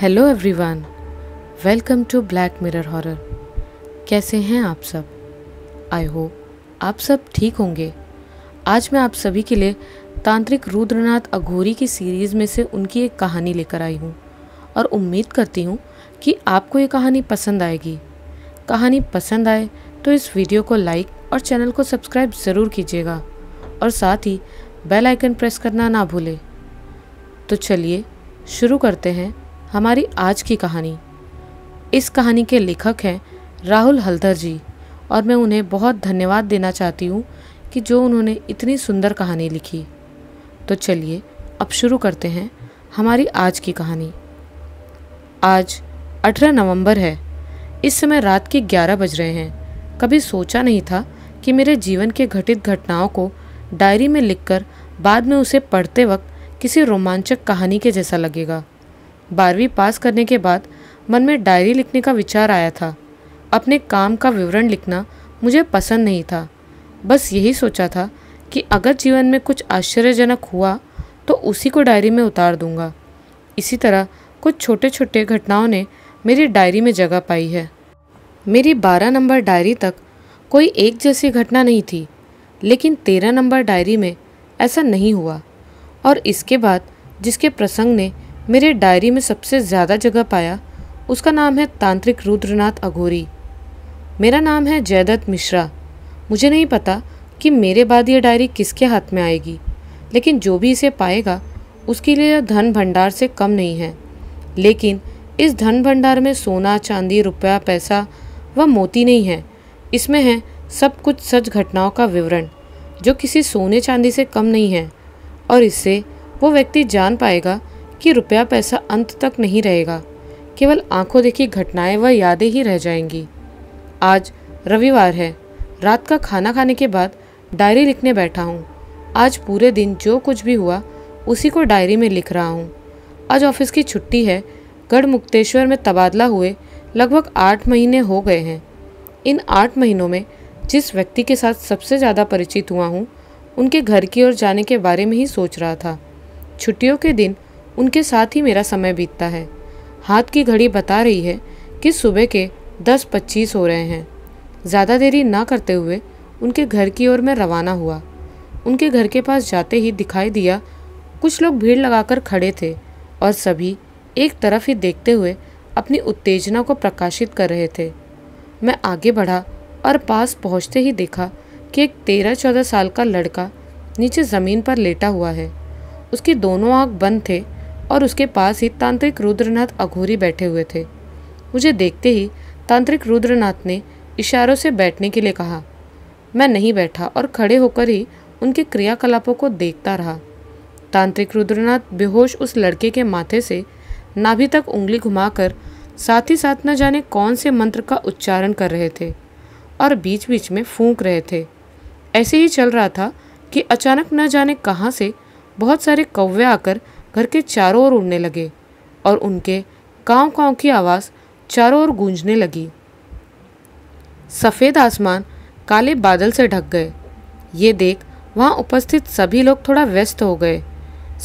Hello everyone welcome to black mirror horror कैसे हैं आप सब आई होप आप सब ठीक होंगे आज मैं आप सभी के लिए तांत्रिक रुद्रनाथ अघोरी की सीरीज़ में से उनकी एक कहानी लेकर आई हूँ और उम्मीद करती हूँ कि आपको ये कहानी पसंद आएगी कहानी पसंद आए तो इस वीडियो को लाइक और चैनल को सब्सक्राइब ज़रूर कीजिएगा और साथ ही बेल आइकन प्रेस करना ना भूलें तो चलिए शुरू करते हैं हमारी आज की कहानी इस कहानी के लेखक हैं राहुल हल्दर जी और मैं उन्हें बहुत धन्यवाद देना चाहती हूँ कि जो उन्होंने इतनी सुंदर कहानी लिखी तो चलिए अब शुरू करते हैं हमारी आज की कहानी आज 18 नवंबर है इस समय रात के 11 बज रहे हैं कभी सोचा नहीं था कि मेरे जीवन के घटित घटनाओं को डायरी में लिखकर बाद में उसे पढ़ते वक्त किसी रोमांचक कहानी के जैसा लगेगा बारहवीं पास करने के बाद मन में डायरी लिखने का विचार आया था अपने काम का विवरण लिखना मुझे पसंद नहीं था बस यही सोचा था कि अगर जीवन में कुछ आश्चर्यजनक हुआ तो उसी को डायरी में उतार दूंगा इसी तरह कुछ छोटे छोटे घटनाओं ने मेरी डायरी में जगह पाई है मेरी बारह नंबर डायरी तक कोई एक जैसी घटना नहीं थी लेकिन तेरह नंबर डायरी में ऐसा नहीं हुआ और इसके बाद जिसके प्रसंग ने मेरे डायरी में सबसे ज़्यादा जगह पाया उसका नाम है तांत्रिक रुद्रनाथ अघोरी मेरा नाम है जयदत्त मिश्रा मुझे नहीं पता कि मेरे बाद ये डायरी किसके हाथ में आएगी लेकिन जो भी इसे पाएगा उसके लिए धन भंडार से कम नहीं है लेकिन इस धन भंडार में सोना चांदी रुपया पैसा व मोती नहीं है इसमें है सब कुछ सच घटनाओं का विवरण जो किसी सोने चांदी से कम नहीं है और इससे वो व्यक्ति जान पाएगा कि रुपया पैसा अंत तक नहीं रहेगा केवल आंखों देखी घटनाएं व यादें ही रह जाएंगी आज रविवार है रात का खाना खाने के बाद डायरी लिखने बैठा हूँ आज पूरे दिन जो कुछ भी हुआ उसी को डायरी में लिख रहा हूँ आज ऑफिस की छुट्टी है गढ़ मुक्तेश्वर में तबादला हुए लगभग आठ महीने हो गए हैं इन आठ महीनों में जिस व्यक्ति के साथ सबसे ज़्यादा परिचित हुआ हूँ उनके घर की ओर जाने के बारे में ही सोच रहा था छुट्टियों के दिन उनके साथ ही मेरा समय बीतता है हाथ की घड़ी बता रही है कि सुबह के दस पच्चीस हो रहे हैं ज़्यादा देरी ना करते हुए उनके घर की ओर मैं रवाना हुआ उनके घर के पास जाते ही दिखाई दिया कुछ लोग भीड़ लगाकर खड़े थे और सभी एक तरफ ही देखते हुए अपनी उत्तेजना को प्रकाशित कर रहे थे मैं आगे बढ़ा और पास पहुंचते ही देखा कि एक तेरह चौदह साल का लड़का नीचे ज़मीन पर लेटा हुआ है उसकी दोनों आँख बंद थे और उसके पास ही तांत्रिक रुद्रनाथ अघोरी बैठे हुए थे मुझे देखते ही तांत्रिक रुद्रनाथ ने इशारों से बैठने के लिए कहा मैं नहीं बैठा और खड़े होकर ही उनके क्रियाकलापों को देखता रहा तांत्रिक रुद्रनाथ बेहोश उस लड़के के माथे से नाभि तक उंगली घुमाकर साथ ही साथ न जाने कौन से मंत्र का उच्चारण कर रहे थे और बीच बीच में फूंक रहे थे ऐसे ही चल रहा था कि अचानक न जाने कहाँ से बहुत सारे कौवे आकर घर के चारों ओर उड़ने लगे और उनके काँव काँव की आवाज़ चारों ओर गूंजने लगी सफ़ेद आसमान काले बादल से ढक गए ये देख वहाँ उपस्थित सभी लोग थोड़ा व्यस्त हो गए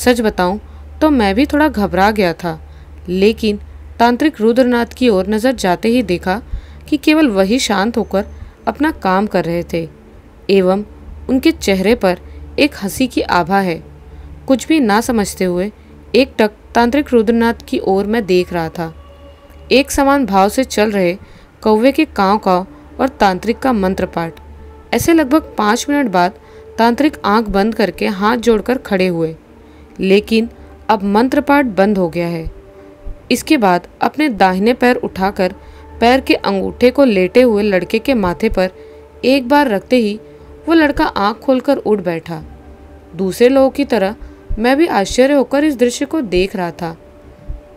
सच बताऊँ तो मैं भी थोड़ा घबरा गया था लेकिन तांत्रिक रुद्रनाथ की ओर नज़र जाते ही देखा कि केवल वही शांत होकर अपना काम कर रहे थे एवं उनके चेहरे पर एक हंसी की आभा है कुछ भी ना समझते हुए एक टक तांत्रिक रुद्रनाथ की ओर मैं देख रहा था एक समान भाव से चल रहे कौवे के काँव काव और तांत्रिक का मंत्र पाठ ऐसे लगभग पाँच मिनट बाद तांत्रिक आंख बंद करके हाथ जोड़कर खड़े हुए लेकिन अब मंत्र पाठ बंद हो गया है इसके बाद अपने दाहिने पैर उठाकर पैर के अंगूठे को लेटे हुए लड़के के माथे पर एक बार रखते ही वो लड़का आंख खोलकर उठ बैठा दूसरे लोगों की तरह मैं भी आश्चर्य होकर इस दृश्य को देख रहा था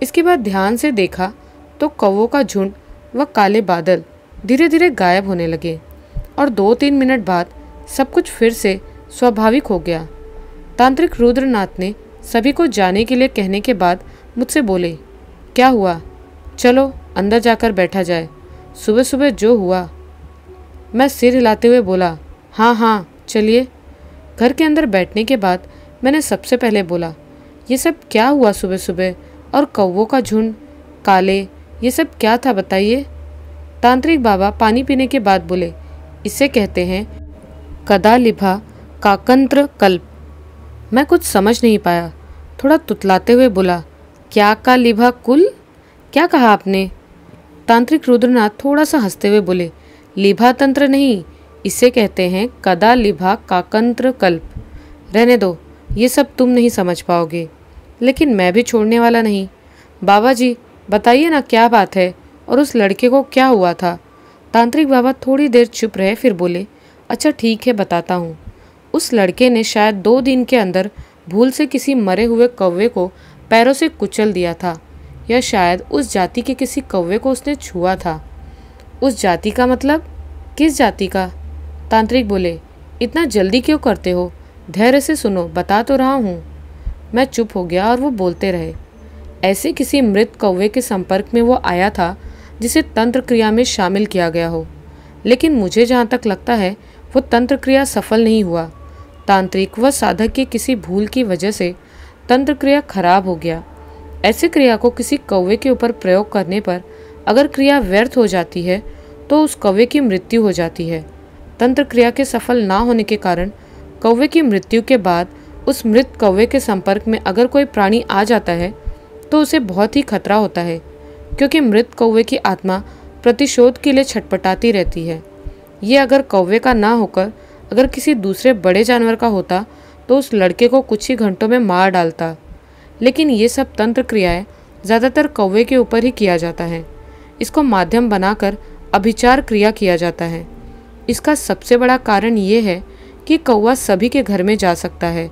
इसके बाद ध्यान से देखा तो कौवों का झुंड व काले बादल धीरे धीरे गायब होने लगे और दो तीन मिनट बाद सब कुछ फिर से स्वाभाविक हो गया तांत्रिक रुद्रनाथ ने सभी को जाने के लिए कहने के बाद मुझसे बोले क्या हुआ चलो अंदर जाकर बैठा जाए सुबह सुबह जो हुआ मैं सिर हिलाते हुए बोला हाँ हाँ चलिए घर के अंदर बैठने के बाद मैंने सबसे पहले बोला ये सब क्या हुआ सुबह सुबह और कौवों का झुंड काले ये सब क्या था बताइए तांत्रिक बाबा पानी पीने के बाद बोले इसे कहते हैं कदा लिभा काकंत्र कल्प मैं कुछ समझ नहीं पाया थोड़ा तुतलाते हुए बोला क्या का लिभा कुल क्या कहा आपने तांत्रिक रुद्रनाथ थोड़ा सा हंसते हुए बोले लिभा तंत्र नहीं इसे कहते हैं कदा लिभा काकंत्र कल्प रहने दो ये सब तुम नहीं समझ पाओगे लेकिन मैं भी छोड़ने वाला नहीं बाबा जी बताइए ना क्या बात है और उस लड़के को क्या हुआ था तांत्रिक बाबा थोड़ी देर चुप रहे फिर बोले अच्छा ठीक है बताता हूँ उस लड़के ने शायद दो दिन के अंदर भूल से किसी मरे हुए कौवे को पैरों से कुचल दिया था या शायद उस जाति के किसी कौवे को उसने छुआ था उस जाति का मतलब किस जाति का तांत्रिक बोले इतना जल्दी क्यों करते हो धैर्य से सुनो बता तो रहा हूँ मैं चुप हो गया और वो बोलते रहे ऐसे किसी मृत कौवे के संपर्क में वो आया था जिसे तंत्र क्रिया में शामिल किया गया हो लेकिन मुझे जहाँ तक लगता है वो तंत्र क्रिया सफल नहीं हुआ तांत्रिक व साधक की किसी भूल की वजह से तंत्र क्रिया खराब हो गया ऐसे क्रिया को किसी कौवे के ऊपर प्रयोग करने पर अगर क्रिया व्यर्थ हो जाती है तो उस कौवे की मृत्यु हो जाती है तंत्र क्रिया के सफल ना होने के कारण कौवे की मृत्यु के बाद उस मृत कौवे के संपर्क में अगर कोई प्राणी आ जाता है तो उसे बहुत ही खतरा होता है क्योंकि मृत कौवे की आत्मा प्रतिशोध के लिए छटपटाती रहती है ये अगर कौवे का ना होकर अगर किसी दूसरे बड़े जानवर का होता तो उस लड़के को कुछ ही घंटों में मार डालता लेकिन ये सब तंत्र क्रियाएं ज़्यादातर कौवे के ऊपर ही किया जाता है इसको माध्यम बनाकर अभिचार क्रिया किया जाता है इसका सबसे बड़ा कारण ये है कि कौवा सभी के घर में जा सकता है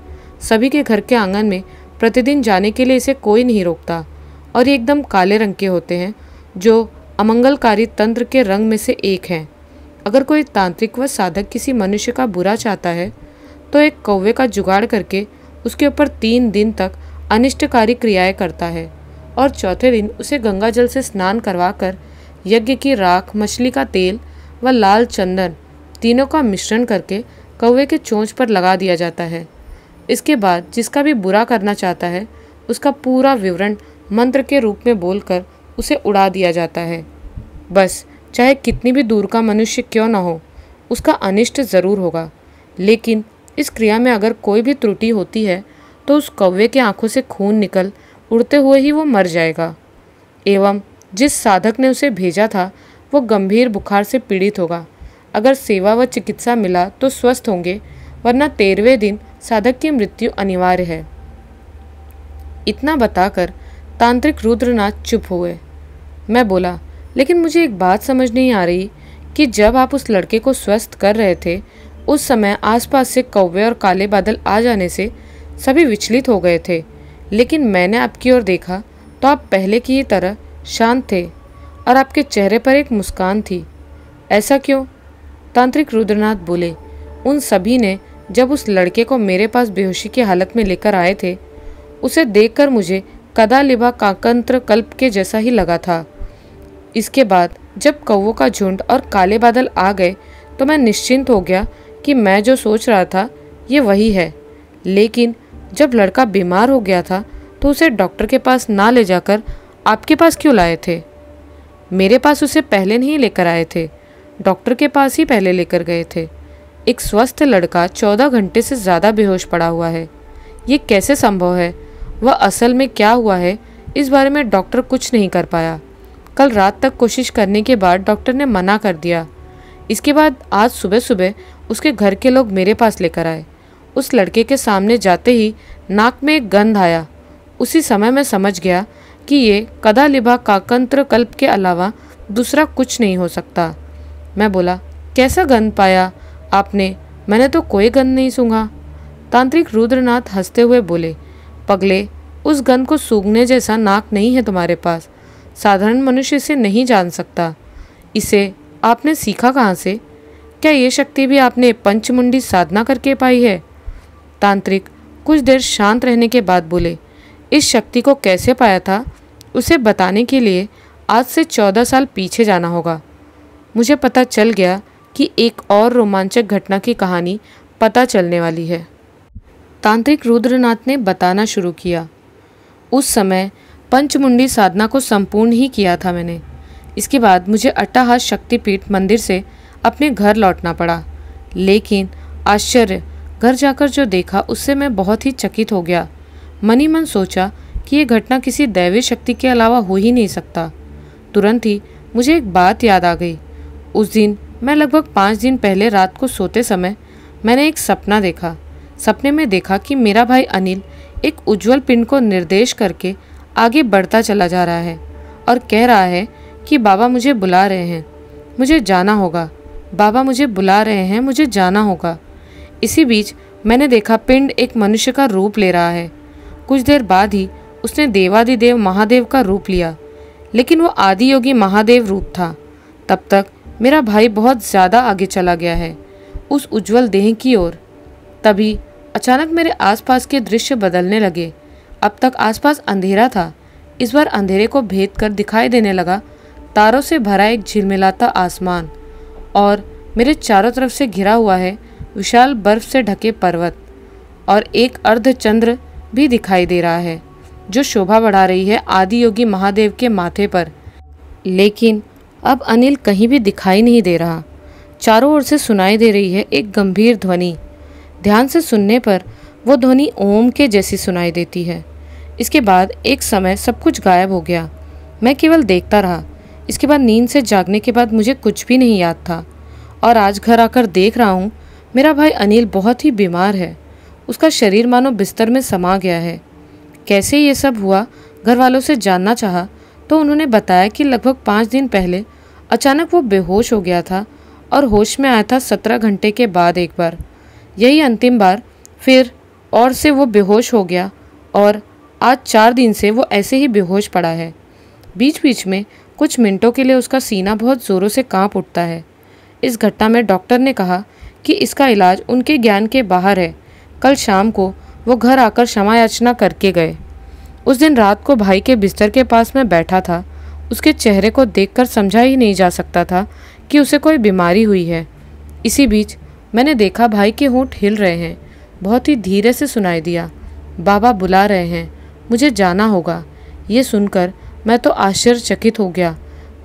सभी के घर के आंगन में प्रतिदिन जाने के लिए इसे कोई नहीं रोकता और ये एकदम काले रंग के होते हैं जो अमंगलकारी तंत्र के रंग में से एक हैं अगर कोई तांत्रिक व साधक किसी मनुष्य का बुरा चाहता है तो एक कौवे का जुगाड़ करके उसके ऊपर तीन दिन तक अनिष्टकारी क्रियाएं करता है और चौथे दिन उसे गंगा जल से स्नान करवा कर यज्ञ की राख मछली का तेल व लाल चंदन तीनों का मिश्रण करके कौवे के चोंच पर लगा दिया जाता है इसके बाद जिसका भी बुरा करना चाहता है उसका पूरा विवरण मंत्र के रूप में बोलकर उसे उड़ा दिया जाता है बस चाहे कितनी भी दूर का मनुष्य क्यों न हो उसका अनिष्ट ज़रूर होगा लेकिन इस क्रिया में अगर कोई भी त्रुटि होती है तो उस कौवे की आंखों से खून निकल उड़ते हुए ही वो मर जाएगा एवं जिस साधक ने उसे भेजा था वो गंभीर बुखार से पीड़ित होगा अगर सेवा व चिकित्सा मिला तो स्वस्थ होंगे वरना तेरहवें दिन साधक की मृत्यु अनिवार्य है इतना बताकर तांत्रिक रुद्रनाथ चुप हुए मैं बोला लेकिन मुझे एक बात समझ नहीं आ रही कि जब आप उस लड़के को स्वस्थ कर रहे थे उस समय आसपास से कौवे और काले बादल आ जाने से सभी विचलित हो गए थे लेकिन मैंने आपकी ओर देखा तो आप पहले की ही तरह शांत थे और आपके चेहरे पर एक मुस्कान थी ऐसा क्यों तांत्रिक रुद्रनाथ बोले उन सभी ने जब उस लड़के को मेरे पास बेहोशी की हालत में लेकर आए थे उसे देखकर मुझे कदालिबा काकंत्र कल्प के जैसा ही लगा था इसके बाद जब कौवों का झुंड और काले बादल आ गए तो मैं निश्चिंत हो गया कि मैं जो सोच रहा था ये वही है लेकिन जब लड़का बीमार हो गया था तो उसे डॉक्टर के पास ना ले जाकर आपके पास क्यों लाए थे मेरे पास उसे पहले नहीं लेकर आए थे डॉक्टर के पास ही पहले लेकर गए थे एक स्वस्थ लड़का चौदह घंटे से ज़्यादा बेहोश पड़ा हुआ है ये कैसे संभव है वह असल में क्या हुआ है इस बारे में डॉक्टर कुछ नहीं कर पाया कल रात तक कोशिश करने के बाद डॉक्टर ने मना कर दिया इसके बाद आज सुबह सुबह उसके घर के लोग मेरे पास लेकर आए उस लड़के के सामने जाते ही नाक में एक गंध आया उसी समय मैं समझ गया कि ये कदा लिभा काकंत्र कल्प के अलावा दूसरा कुछ नहीं हो सकता मैं बोला कैसा गंध पाया आपने मैंने तो कोई गंध नहीं सूंघा तांत्रिक रुद्रनाथ हंसते हुए बोले पगले उस गंध को सूंघने जैसा नाक नहीं है तुम्हारे पास साधारण मनुष्य इसे नहीं जान सकता इसे आपने सीखा कहाँ से क्या ये शक्ति भी आपने पंचमुंडी साधना करके पाई है तांत्रिक कुछ देर शांत रहने के बाद बोले इस शक्ति को कैसे पाया था उसे बताने के लिए आज से चौदह साल पीछे जाना होगा मुझे पता चल गया कि एक और रोमांचक घटना की कहानी पता चलने वाली है तांत्रिक रुद्रनाथ ने बताना शुरू किया उस समय पंचमुंडी साधना को संपूर्ण ही किया था मैंने इसके बाद मुझे अट्टाहास शक्तिपीठ मंदिर से अपने घर लौटना पड़ा लेकिन आश्चर्य घर जाकर जो देखा उससे मैं बहुत ही चकित हो गया मनी मन सोचा कि यह घटना किसी दैवीय शक्ति के अलावा हो ही नहीं सकता तुरंत ही मुझे एक बात याद आ गई उस दिन मैं लगभग पाँच दिन पहले रात को सोते समय मैंने एक सपना देखा सपने में देखा कि मेरा भाई अनिल एक उज्जवल पिंड को निर्देश करके आगे बढ़ता चला जा रहा है और कह रहा है कि बाबा मुझे बुला रहे हैं मुझे जाना होगा बाबा मुझे बुला रहे हैं मुझे जाना होगा इसी बीच मैंने देखा पिंड एक मनुष्य का रूप ले रहा है कुछ देर बाद ही उसने देवादिदेव महादेव का रूप लिया लेकिन वो आदि योगी महादेव रूप था तब तक मेरा भाई बहुत ज़्यादा आगे चला गया है उस उज्जवल देह की ओर तभी अचानक मेरे आसपास के दृश्य बदलने लगे अब तक आसपास अंधेरा था इस बार अंधेरे को भेद कर दिखाई देने लगा तारों से भरा एक झिलमिलाता आसमान और मेरे चारों तरफ से घिरा हुआ है विशाल बर्फ से ढके पर्वत और एक अर्ध चंद्र भी दिखाई दे रहा है जो शोभा बढ़ा रही है आदि योगी महादेव के माथे पर लेकिन अब अनिल कहीं भी दिखाई नहीं दे रहा चारों ओर से सुनाई दे रही है एक गंभीर ध्वनि ध्यान से सुनने पर वो ध्वनि ओम के जैसी सुनाई देती है इसके बाद एक समय सब कुछ गायब हो गया मैं केवल देखता रहा इसके बाद नींद से जागने के बाद मुझे कुछ भी नहीं याद था और आज घर आकर देख रहा हूँ मेरा भाई अनिल बहुत ही बीमार है उसका शरीर मानो बिस्तर में समा गया है कैसे ये सब हुआ घर वालों से जानना चाहा तो उन्होंने बताया कि लगभग पाँच दिन पहले अचानक वो बेहोश हो गया था और होश में आया था सत्रह घंटे के बाद एक बार यही अंतिम बार फिर और से वो बेहोश हो गया और आज चार दिन से वो ऐसे ही बेहोश पड़ा है बीच बीच में कुछ मिनटों के लिए उसका सीना बहुत ज़ोरों से कांप उठता है इस घटना में डॉक्टर ने कहा कि इसका इलाज उनके ज्ञान के बाहर है कल शाम को वो घर आकर क्षमा याचना करके गए उस दिन रात को भाई के बिस्तर के पास मैं बैठा था उसके चेहरे को देखकर समझा ही नहीं जा सकता था कि उसे कोई बीमारी हुई है इसी बीच मैंने देखा भाई के होंठ हिल रहे हैं बहुत ही धीरे से सुनाई दिया बाबा बुला रहे हैं मुझे जाना होगा ये सुनकर मैं तो आश्चर्यचकित हो गया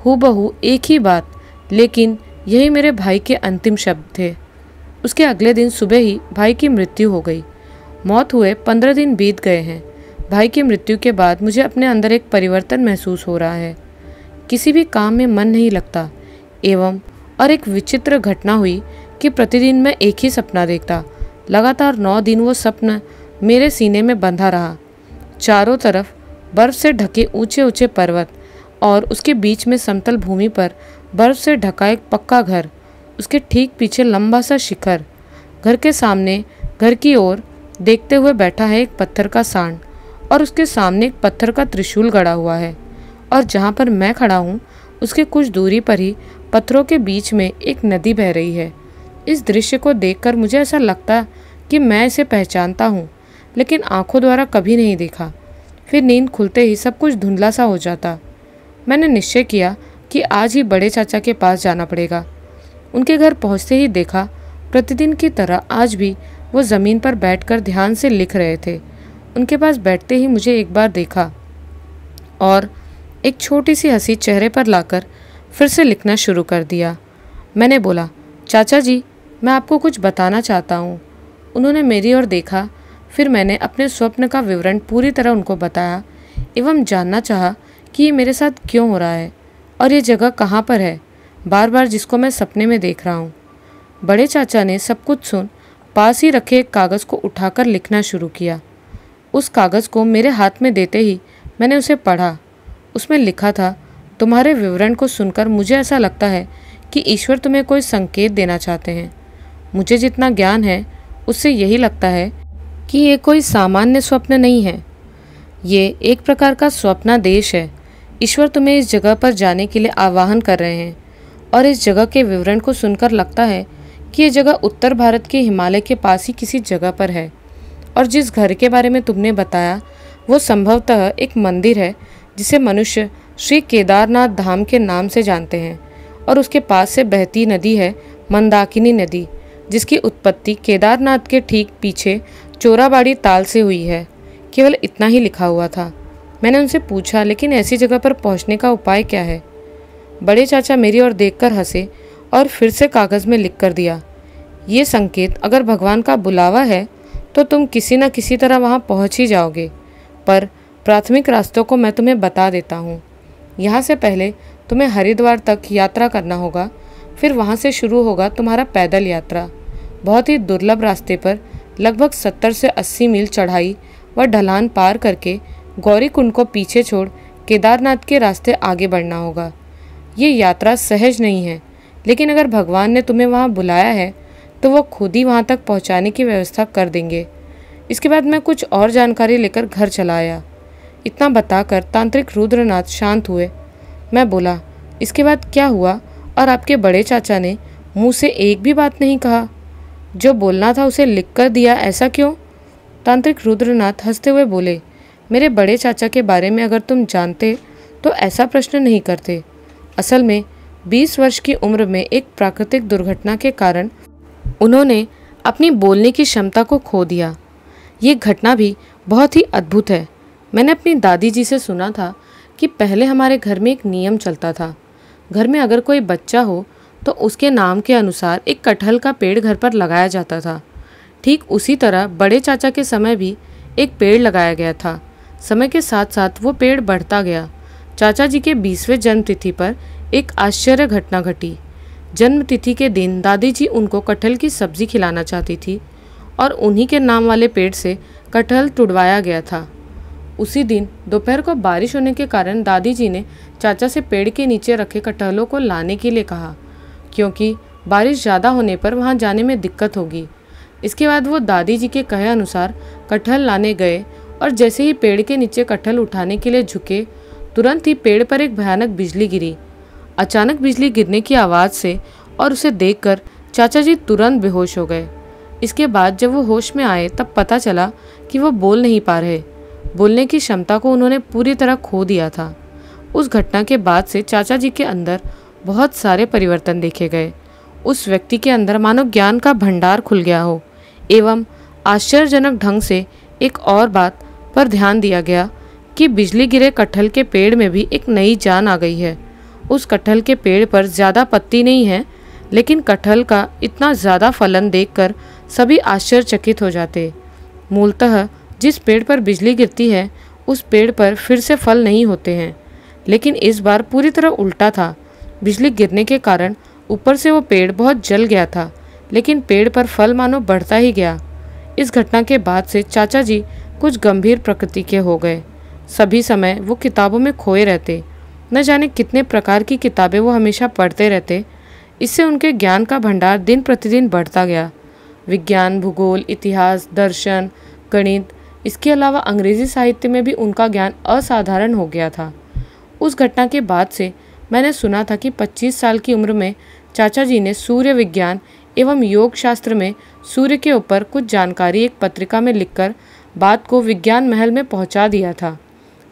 हु बहू एक ही बात लेकिन यही मेरे भाई के अंतिम शब्द थे उसके अगले दिन सुबह ही भाई की मृत्यु हो गई मौत हुए पंद्रह दिन बीत गए हैं भाई की मृत्यु के बाद मुझे अपने अंदर एक परिवर्तन महसूस हो रहा है किसी भी काम में मन नहीं लगता एवं और एक विचित्र घटना हुई कि प्रतिदिन मैं एक ही सपना देखता लगातार नौ दिन वो सपना मेरे सीने में बंधा रहा चारों तरफ बर्फ से ढके ऊंचे ऊंचे पर्वत और उसके बीच में समतल भूमि पर बर्फ से ढका एक पक्का घर उसके ठीक पीछे लंबा सा शिखर घर के सामने घर की ओर देखते हुए बैठा है एक पत्थर का सांड और उसके सामने एक पत्थर का त्रिशूल गड़ा हुआ है और जहाँ पर मैं खड़ा हूँ उसके कुछ दूरी पर ही पत्थरों के बीच में एक नदी बह रही है इस दृश्य को देखकर मुझे ऐसा लगता कि मैं इसे पहचानता हूँ लेकिन आंखों द्वारा कभी नहीं देखा फिर नींद खुलते ही सब कुछ धुंधला सा हो जाता मैंने निश्चय किया कि आज ही बड़े चाचा के पास जाना पड़ेगा उनके घर पहुंचते ही देखा प्रतिदिन की तरह आज भी वो ज़मीन पर बैठकर ध्यान से लिख रहे थे उनके पास बैठते ही मुझे एक बार देखा और एक छोटी सी हंसी चेहरे पर लाकर फिर से लिखना शुरू कर दिया मैंने बोला चाचा जी मैं आपको कुछ बताना चाहता हूँ उन्होंने मेरी ओर देखा फिर मैंने अपने स्वप्न का विवरण पूरी तरह उनको बताया एवं जानना चाहा कि ये मेरे साथ क्यों हो रहा है और ये जगह कहाँ पर है बार बार जिसको मैं सपने में देख रहा हूँ बड़े चाचा ने सब कुछ सुन पास ही रखे एक कागज़ को उठाकर लिखना शुरू किया उस कागज़ को मेरे हाथ में देते ही मैंने उसे पढ़ा उसमें लिखा था तुम्हारे विवरण को सुनकर मुझे ऐसा लगता है कि ईश्वर तुम्हें कोई संकेत देना चाहते हैं मुझे जितना ज्ञान है उससे यही लगता है कि ये कोई सामान्य स्वप्न नहीं है ये एक प्रकार का स्वप्न देश है ईश्वर तुम्हें इस जगह पर जाने के लिए आवाहन कर रहे हैं और इस जगह के विवरण को सुनकर लगता है कि ये जगह उत्तर भारत के हिमालय के पास ही किसी जगह पर है और जिस घर के बारे में तुमने बताया वो संभवतः एक मंदिर है जिसे मनुष्य श्री केदारनाथ धाम के नाम से जानते हैं और उसके पास से बहती नदी है मंदाकिनी नदी जिसकी उत्पत्ति केदारनाथ के ठीक पीछे चोराबाड़ी ताल से हुई है केवल इतना ही लिखा हुआ था मैंने उनसे पूछा लेकिन ऐसी जगह पर पहुंचने का उपाय क्या है बड़े चाचा मेरी ओर देखकर हंसे और फिर से कागज़ में लिख कर दिया ये संकेत अगर भगवान का बुलावा है तो तुम किसी न किसी तरह वहाँ पहुँच ही जाओगे पर प्राथमिक रास्तों को मैं तुम्हें बता देता हूँ यहाँ से पहले तुम्हें हरिद्वार तक यात्रा करना होगा फिर वहाँ से शुरू होगा तुम्हारा पैदल यात्रा बहुत ही दुर्लभ रास्ते पर लगभग सत्तर से अस्सी मील चढ़ाई व ढलान पार करके गौरी कुंड को पीछे छोड़ केदारनाथ के रास्ते आगे बढ़ना होगा ये यात्रा सहज नहीं है लेकिन अगर भगवान ने तुम्हें वहाँ बुलाया है तो वो खुद ही वहाँ तक पहुँचाने की व्यवस्था कर देंगे इसके बाद मैं कुछ और जानकारी लेकर घर चला आया इतना बताकर तांत्रिक रुद्रनाथ शांत हुए मैं बोला इसके बाद क्या हुआ और आपके बड़े चाचा ने मुंह से एक भी बात नहीं कहा जो बोलना था उसे लिख कर दिया ऐसा क्यों तांत्रिक रुद्रनाथ हंसते हुए बोले मेरे बड़े चाचा के बारे में अगर तुम जानते तो ऐसा प्रश्न नहीं करते असल में 20 वर्ष की उम्र में एक प्राकृतिक दुर्घटना के कारण उन्होंने अपनी बोलने की क्षमता को खो दिया ये घटना भी बहुत ही अद्भुत है मैंने अपनी दादी जी से सुना था कि पहले हमारे घर में एक नियम चलता था घर में अगर कोई बच्चा हो तो उसके नाम के अनुसार एक कटहल का पेड़ घर पर लगाया जाता था ठीक उसी तरह बड़े चाचा के समय भी एक पेड़ लगाया गया था समय के साथ साथ वो पेड़ बढ़ता गया चाचा जी के बीसवें जन्मतिथि पर एक आश्चर्य घटना घटी जन्मतिथि के दिन दादी जी उनको कटहल की सब्जी खिलाना चाहती थी और उन्हीं के नाम वाले पेड़ से कटहल टुड़वाया गया था उसी दिन दोपहर को बारिश होने के कारण दादी जी ने चाचा से पेड़ के नीचे रखे कटहलों को लाने के लिए कहा क्योंकि बारिश ज़्यादा होने पर वहाँ जाने में दिक्कत होगी इसके बाद वो दादी जी के कहे अनुसार कटहल लाने गए और जैसे ही पेड़ के नीचे कटहल उठाने के लिए झुके तुरंत ही पेड़ पर एक भयानक बिजली गिरी अचानक बिजली गिरने की आवाज़ से और उसे देखकर चाचा जी तुरंत बेहोश हो गए इसके बाद जब वो होश में आए तब पता चला कि वो बोल नहीं पा रहे बोलने की क्षमता को उन्होंने पूरी तरह खो दिया था उस घटना के बाद से चाचा जी के अंदर बहुत सारे परिवर्तन देखे गए उस व्यक्ति के अंदर मानव ज्ञान का भंडार खुल गया हो एवं आश्चर्यजनक ढंग से एक और बात पर ध्यान दिया गया कि बिजली गिरे कटहल के पेड़ में भी एक नई जान आ गई है उस कटहल के पेड़ पर ज़्यादा पत्ती नहीं है लेकिन कटहल का इतना ज़्यादा फलन देखकर सभी आश्चर्यचकित हो जाते मूलतः जिस पेड़ पर बिजली गिरती है उस पेड़ पर फिर से फल नहीं होते हैं लेकिन इस बार पूरी तरह उल्टा था बिजली गिरने के कारण ऊपर से वो पेड़ बहुत जल गया था लेकिन पेड़ पर फल मानो बढ़ता ही गया इस घटना के बाद से चाचा जी कुछ गंभीर प्रकृति के हो गए सभी समय वो किताबों में खोए रहते न जाने कितने प्रकार की किताबें वो हमेशा पढ़ते रहते इससे उनके ज्ञान का भंडार दिन प्रतिदिन बढ़ता गया विज्ञान भूगोल इतिहास दर्शन गणित इसके अलावा अंग्रेजी साहित्य में भी उनका ज्ञान असाधारण हो गया था उस घटना के बाद से मैंने सुना था कि 25 साल की उम्र में चाचा जी ने सूर्य विज्ञान एवं योग शास्त्र में सूर्य के ऊपर कुछ जानकारी एक पत्रिका में लिखकर बात को विज्ञान महल में पहुंचा दिया था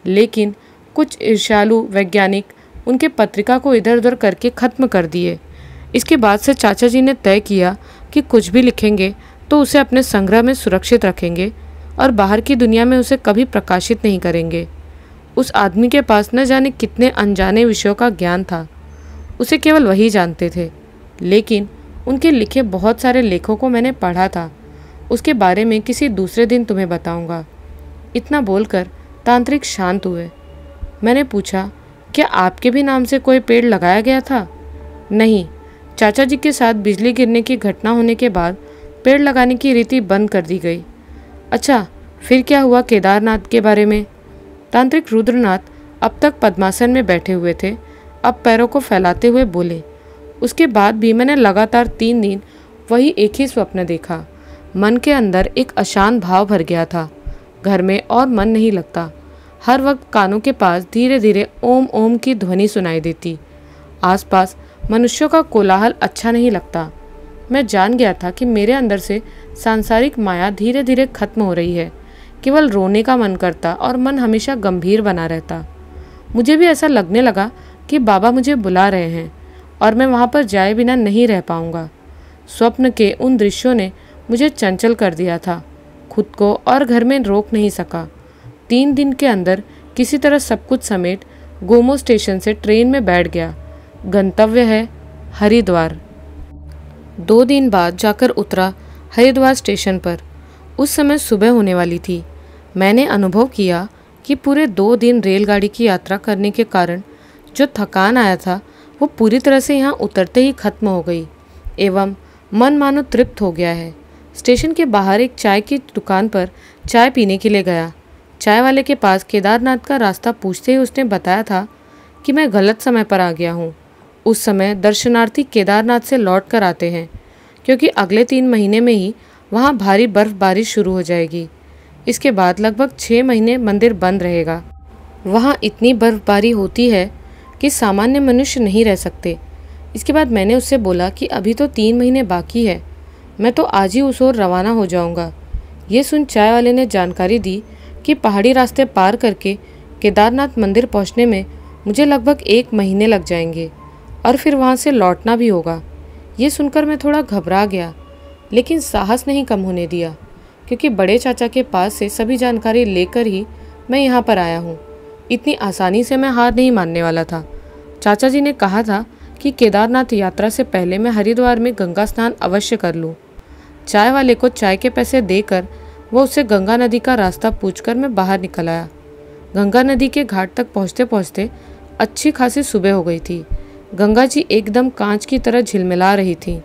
लेकिन कुछ ईर्ष्यालु वैज्ञानिक उनके पत्रिका को इधर उधर करके ख़त्म कर दिए इसके बाद से चाचा जी ने तय किया कि कुछ भी लिखेंगे तो उसे अपने संग्रह में सुरक्षित रखेंगे और बाहर की दुनिया में उसे कभी प्रकाशित नहीं करेंगे उस आदमी के पास न जाने कितने अनजाने विषयों का ज्ञान था उसे केवल वही जानते थे लेकिन उनके लिखे बहुत सारे लेखों को मैंने पढ़ा था उसके बारे में किसी दूसरे दिन तुम्हें बताऊंगा। इतना बोलकर तांत्रिक शांत हुए मैंने पूछा क्या आपके भी नाम से कोई पेड़ लगाया गया था नहीं चाचा जी के साथ बिजली गिरने की घटना होने के बाद पेड़ लगाने की रीति बंद कर दी गई अच्छा फिर क्या हुआ केदारनाथ के बारे में तांत्रिक रुद्रनाथ अब तक पद्मासन में बैठे हुए थे अब पैरों को फैलाते हुए बोले उसके बाद भी मैंने लगातार तीन दिन वही एक ही स्वप्न देखा मन के अंदर एक अशांत भाव भर गया था घर में और मन नहीं लगता हर वक्त कानों के पास धीरे धीरे ओम ओम की ध्वनि सुनाई देती आसपास मनुष्यों का कोलाहल अच्छा नहीं लगता मैं जान गया था कि मेरे अंदर से सांसारिक माया धीरे धीरे खत्म हो रही है केवल रोने का मन करता और मन हमेशा गंभीर बना रहता मुझे भी ऐसा लगने लगा कि बाबा मुझे बुला रहे हैं और मैं वहाँ पर जाए बिना नहीं रह पाऊँगा स्वप्न के उन दृश्यों ने मुझे चंचल कर दिया था खुद को और घर में रोक नहीं सका तीन दिन के अंदर किसी तरह सब कुछ समेट गोमो स्टेशन से ट्रेन में बैठ गया गंतव्य है हरिद्वार दो दिन बाद जाकर उतरा हरिद्वार स्टेशन पर उस समय सुबह होने वाली थी मैंने अनुभव किया कि पूरे दो दिन रेलगाड़ी की यात्रा करने के कारण जो थकान आया था वो पूरी तरह से यहाँ उतरते ही खत्म हो गई एवं मन मानो तृप्त हो गया है स्टेशन के बाहर एक चाय की दुकान पर चाय पीने के लिए गया चाय वाले के पास केदारनाथ का रास्ता पूछते ही उसने बताया था कि मैं गलत समय पर आ गया हूँ उस समय दर्शनार्थी केदारनाथ से लौट कर आते हैं क्योंकि अगले तीन महीने में ही वहाँ भारी बर्फबारी शुरू हो जाएगी इसके बाद लगभग छः महीने मंदिर बंद रहेगा वहाँ इतनी बर्फबारी होती है कि सामान्य मनुष्य नहीं रह सकते इसके बाद मैंने उससे बोला कि अभी तो तीन महीने बाकी है मैं तो आज ही उस ओर रवाना हो जाऊँगा ये सुन चाय वाले ने जानकारी दी कि पहाड़ी रास्ते पार करके केदारनाथ मंदिर पहुंचने में मुझे लगभग एक महीने लग जाएंगे और फिर वहाँ से लौटना भी होगा ये सुनकर मैं थोड़ा घबरा गया लेकिन साहस नहीं कम होने दिया क्योंकि बड़े चाचा के पास से सभी जानकारी लेकर ही मैं यहाँ पर आया हूँ इतनी आसानी से मैं हार नहीं मानने वाला था चाचा जी ने कहा था कि केदारनाथ यात्रा से पहले मैं हरिद्वार में गंगा स्नान अवश्य कर लूँ चाय वाले को चाय के पैसे देकर वह उसे गंगा नदी का रास्ता पूछकर मैं बाहर निकल आया गंगा नदी के घाट तक पहुँचते पहुँचते अच्छी खासी सुबह हो गई थी गंगा जी एकदम कांच की तरह झिलमिला रही थी